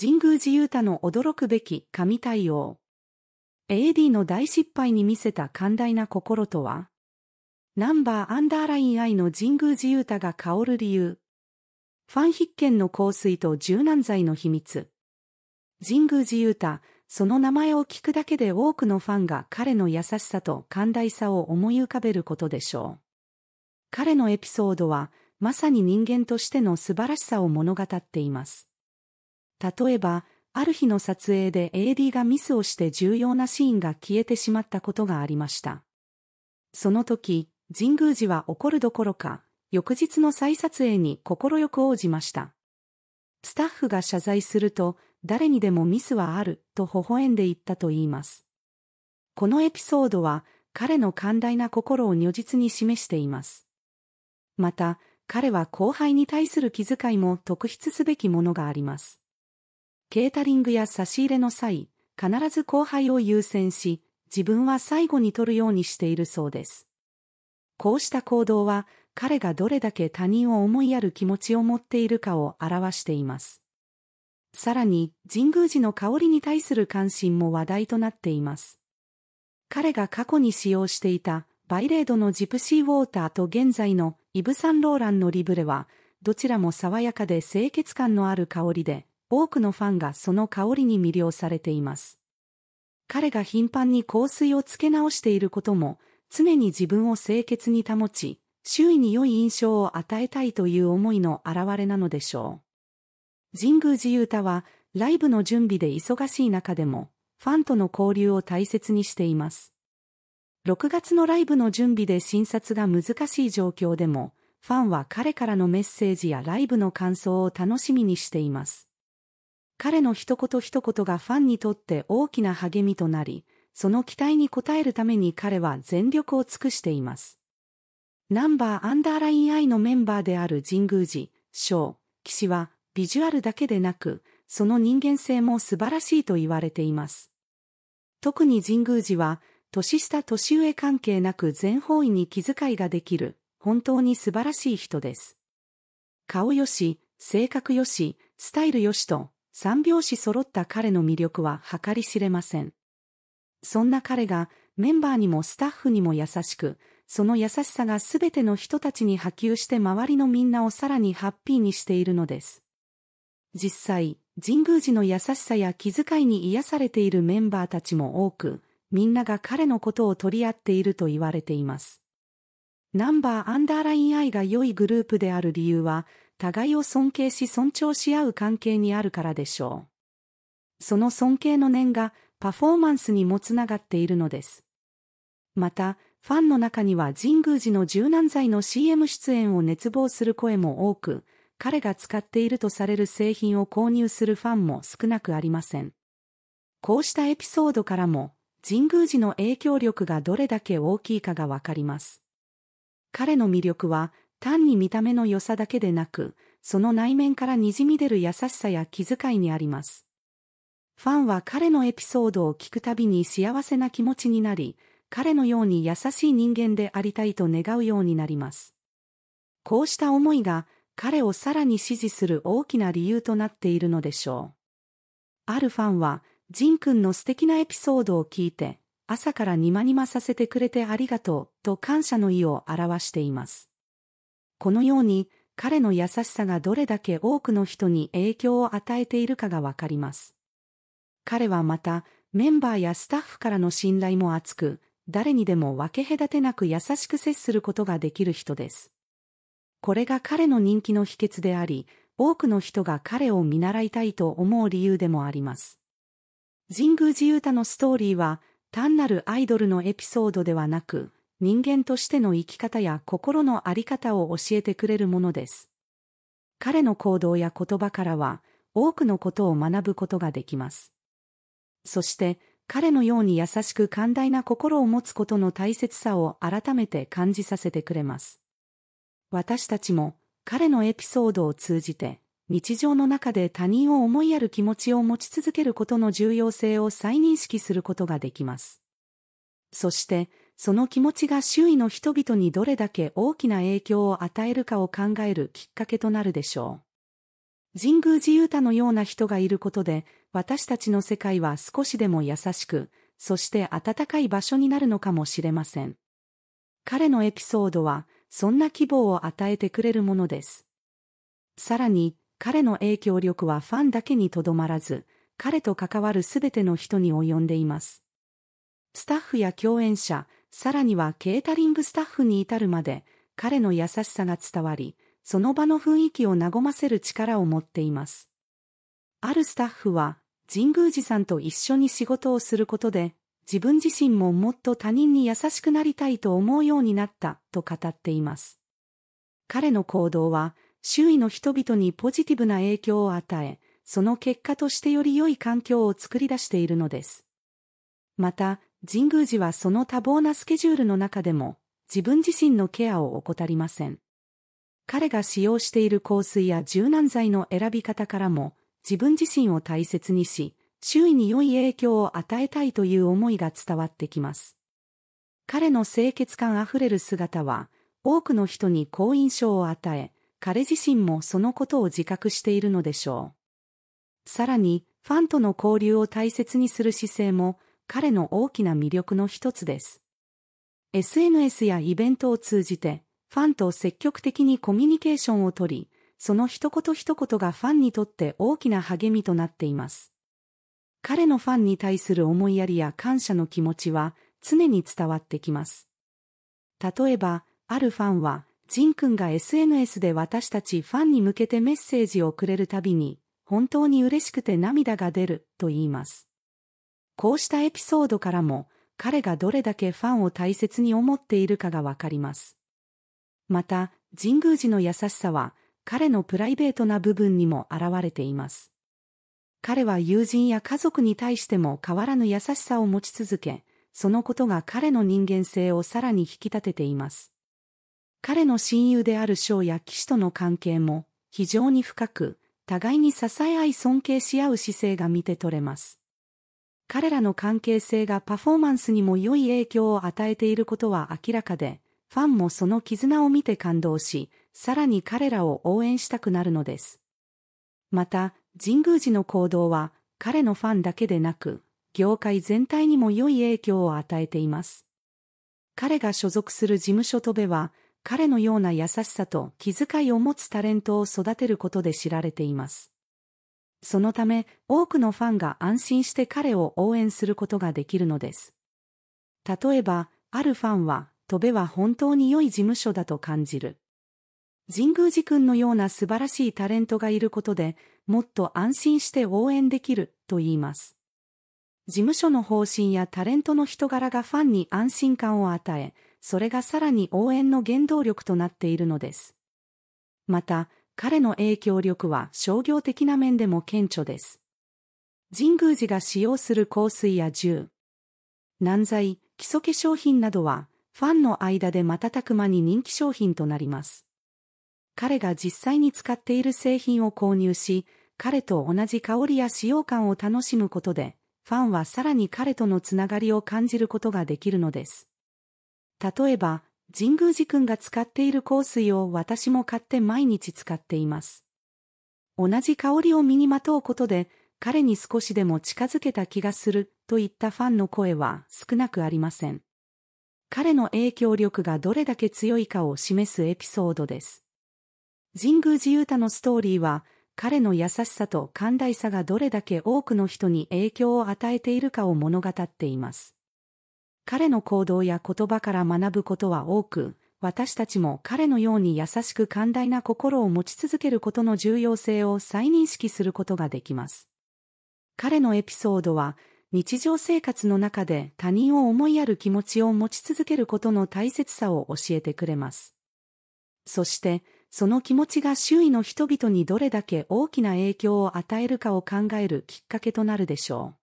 神宮寺勇太の驚くべき神対応。AD の大失敗に見せた寛大な心とはナンバーアンダーライン I の神宮寺勇太が香る理由。ファン必見の香水と柔軟剤の秘密。神宮寺勇太、その名前を聞くだけで多くのファンが彼の優しさと寛大さを思い浮かべることでしょう。彼のエピソードは、まさに人間としての素晴らしさを物語っています。例えば、ある日の撮影で AD がミスをして重要なシーンが消えてしまったことがありました。その時、神宮寺は怒るどころか、翌日の再撮影に快く応じました。スタッフが謝罪すると、誰にでもミスはある、と微笑んでいったと言います。このエピソードは、彼の寛大な心を如実に示しています。また、彼は後輩に対する気遣いも特筆すべきものがあります。ケータリングや差し入れの際、必ず後輩を優先し、自分は最後に取るようにしているそうです。こうした行動は、彼がどれだけ他人を思いやる気持ちを持っているかを表しています。さらに、神宮寺の香りに対する関心も話題となっています。彼が過去に使用していた、バイレードのジプシーウォーターと現在のイブ・サンローランのリブレは、どちらも爽やかで清潔感のある香りで、多くのファンがその香りに魅了されています。彼が頻繁に香水をつけ直していることも、常に自分を清潔に保ち、周囲に良い印象を与えたいという思いの表れなのでしょう。神宮寺勇太は、ライブの準備で忙しい中でも、ファンとの交流を大切にしています。6月のライブの準備で診察が難しい状況でも、ファンは彼からのメッセージやライブの感想を楽しみにしています。彼の一言一言がファンにとって大きな励みとなり、その期待に応えるために彼は全力を尽くしています。ナンバーアンダーライン I のメンバーである神宮寺、翔、騎士は、ビジュアルだけでなく、その人間性も素晴らしいと言われています。特に神宮寺は、年下年上関係なく全方位に気遣いができる、本当に素晴らしい人です。顔よし、性格よし、スタイルよしと、三拍子揃った彼の魅力は計り知れません。そんな彼がメンバーにもスタッフにも優しく、その優しさがすべての人たちに波及して周りのみんなをさらにハッピーにしているのです。実際、神宮寺の優しさや気遣いに癒されているメンバーたちも多く、みんなが彼のことを取り合っていると言われています。ナンバーアンダーラインアイが良いグループである理由は、互いを尊敬し尊重し合う関係にあるからでしょう。その尊敬の念がパフォーマンスにもつながっているのです。また、ファンの中には神宮寺の柔軟剤の CM 出演を熱望する声も多く、彼が使っているとされる製品を購入するファンも少なくありません。こうしたエピソードからも、神宮寺の影響力がどれだけ大きいかがわかります。彼の魅力は、単に見た目の良さだけでなく、その内面からにじみ出る優しさや気遣いにあります。ファンは彼のエピソードを聞くたびに幸せな気持ちになり、彼のように優しい人間でありたいと願うようになります。こうした思いが彼をさらに支持する大きな理由となっているのでしょう。あるファンは、ジン君の素敵なエピソードを聞いて、朝からニマニマさせてくれてありがとうと感謝の意を表しています。このように彼の優しさがどれだけ多くの人に影響を与えているかがわかります。彼はまたメンバーやスタッフからの信頼も厚く、誰にでも分け隔てなく優しく接することができる人です。これが彼の人気の秘訣であり、多くの人が彼を見習いたいと思う理由でもあります。神宮寺勇太のストーリーは、単なるアイドルのエピソードではなく、人間としての生き方や心の在り方を教えてくれるものです。彼の行動や言葉からは、多くのことを学ぶことができます。そして、彼のように優しく寛大な心を持つことの大切さを改めて感じさせてくれます。私たちも彼のエピソードを通じて日常の中で他人を思いやる気持ちを持ち続けることの重要性を再認識することができます。そしてその気持ちが周囲の人々にどれだけ大きな影響を与えるかを考えるきっかけとなるでしょう。神宮寺雄太のような人がいることで、私たちの世界は少しでも優しく、そして温かい場所になるのかもしれません。彼のエピソードは、そんな希望を与えてくれるものです。さらに、彼の影響力はファンだけにとどまらず、彼と関わるすべての人に及んでいます。スタッフや共演者、さらにはケータリングスタッフに至るまで、彼の優しさが伝わり、その場の雰囲気を和ませる力を持っています。あるスタッフは、神宮寺さんと一緒に仕事をすることで、自分自身ももっと他人に優しくなりたいと思うようになったと語っています。彼の行動は、周囲の人々にポジティブな影響を与え、その結果としてより良い環境を作り出しているのです。また、神宮寺はその多忙なスケジュールの中でも、自分自身のケアを怠りません。彼が使用している香水や柔軟剤の選び方からも、自分自身を大切にし、周囲に良い影響を与えたいという思いが伝わってきます。彼の清潔感あふれる姿は、多くの人に好印象を与え、彼自身もそのことを自覚しているのでしょう。さらに、ファンとの交流を大切にする姿勢も、彼の大きな魅力の一つです。SNS やイベントを通じて、ファンと積極的にコミュニケーションをとり、その一言一言がファンにとって大きな励みとなっています。彼のファンに対する思いやりや感謝の気持ちは常に伝わってきます。例えば、あるファンは、ジン君が SNS で私たちファンに向けてメッセージをくれるたびに、本当に嬉しくて涙が出ると言います。こうしたエピソードからも、彼がどれだけファンを大切に思っているかがわかります。また、神宮寺の優しさは、彼のプライベートな部分にも現れています。彼は友人や家族に対しても変わらぬ優しさを持ち続け、そのことが彼の人間性をさらに引き立てています。彼の親友である翔や騎士との関係も非常に深く、互いに支え合い尊敬し合う姿勢が見て取れます。彼らの関係性がパフォーマンスにも良い影響を与えていることは明らかで、ファンもその絆を見て感動し、さらに彼らを応援したくなるのです。また、神宮寺の行動は、彼のファンだけでなく、業界全体にも良い影響を与えています。彼が所属する事務所とべは、彼のような優しさと気遣いを持つタレントを育てることで知られています。そのため、多くのファンが安心して彼を応援することができるのです。例えば、あるファンは、戸部は本当に良い事務所だと感じる。神宮寺君のような素晴らしいタレントがいることで、もっと安心して応援できる、と言います。事務所の方針やタレントの人柄がファンに安心感を与え、それがさらに応援の原動力となっているのです。また、彼の影響力は商業的な面でも顕著です。神宮寺が使用する香水や銃、軟剤、基礎化粧品などは、ファンの間で瞬く間に人気商品となります。彼が実際に使っている製品を購入し、彼と同じ香りや使用感を楽しむことで、ファンはさらに彼とのつながりを感じることができるのです。例えば、神宮寺くんが使っている香水を私も買って毎日使っています。同じ香りを身にまとうことで、彼に少しでも近づけた気がするといったファンの声は少なくありません。彼の影響力がどれだけ強いかを示すエピソードです。神宮寺勇太のストーリーは、彼の優しさと寛大さがどれだけ多くの人に影響を与えているかを物語っています。彼の行動や言葉から学ぶことは多く、私たちも彼のように優しく寛大な心を持ち続けることの重要性を再認識することができます。彼のエピソードは、日常生活の中で他人を思いやる気持ちを持ち続けることの大切さを教えてくれます。そして、その気持ちが周囲の人々にどれだけ大きな影響を与えるかを考えるきっかけとなるでしょう。